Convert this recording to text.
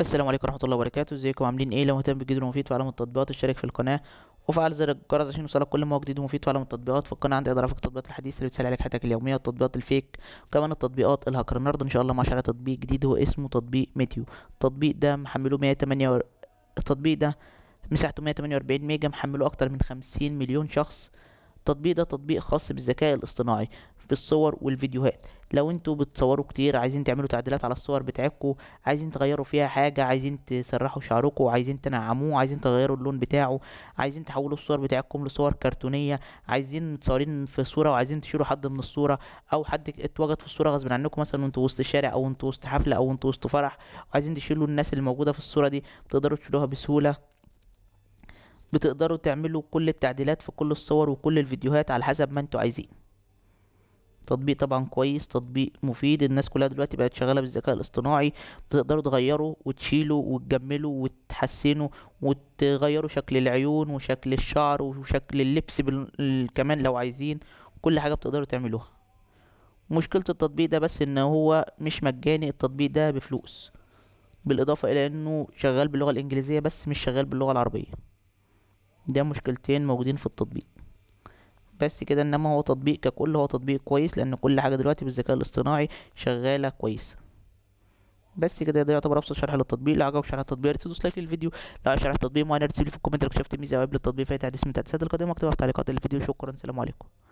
السلام عليكم ورحمه الله وبركاته ازيكم عاملين ايه لو مهتم بالجديد ومفيد في التطبيقات اشترك في القناه وفعل زر الجرس عشان يوصلك كل ما هو جديد ومفيد في التطبيقات في القناه عندي اضافه التطبيقات الحديثه اللي بتسهل عليك حياتك اليوميه التطبيقات الفيك وكمان التطبيقات الهاكر النهارده ان شاء الله ماشي على تطبيق جديد هو اسمه تطبيق ميتيو التطبيق ده محمله 108 و... التطبيق ده مساحته 148 ميجا محمله اكتر من 50 مليون شخص التطبيق ده تطبيق خاص بالذكاء الاصطناعي في الصور والفيديوهات لو انتوا بتصوروا كتير عايزين تعملوا تعديلات على الصور بتاعتكوا عايزين تغيروا فيها حاجة عايزين تسرحوا شعركوا عايزين تنعموه عايزين تغيروا اللون بتاعه عايزين تحولوا الصور بتاعتكم لصور كرتونية عايزين متصورين في صورة وعايزين تشيلوا حد من الصورة او حد اتوجد في الصورة غصب عنكم مثلا وانتوا وسط الشارع او انتوا وسط حفلة او انتوا وسط فرح وعايزين تشيلوا الناس اللي موجودة في الصورة دي بتقدروا تشيلوها بسهولة بتقدروا تعملوا كل التعديلات في كل الصور وكل الفيديوهات على حسب ما انتوا عايزين تطبيق طبعا كويس تطبيق مفيد الناس كلها دلوقتي بقت شغاله بالذكاء الاصطناعي بتقدروا تغيروا وتشيلوا وتجملوا وتحسنوا وتغيروا شكل العيون وشكل الشعر وشكل اللبس بال... كمان لو عايزين كل حاجه بتقدروا تعملوها مشكله التطبيق ده بس ان هو مش مجاني التطبيق ده بفلوس بالاضافه الى انه شغال باللغه الانجليزيه بس مش شغال باللغه العربيه ده مشكلتين موجودين في التطبيق بس كده انما هو تطبيق ككل هو تطبيق كويس لان كل حاجه دلوقتي بالذكاء الاصطناعي شغاله كويس بس كده ده يعتبر ابسط شرح للتطبيق لو عجبك شرح التطبيق ارسل دوس لايك للفيديو لو شرح التطبيق معين ارسل لي في الكومنت لو شفت ميزه قبل التطبيق فايت فاتح اسم التحديثات القادمه اكتبها في تعليقات الفيديو شكرا سلام عليكم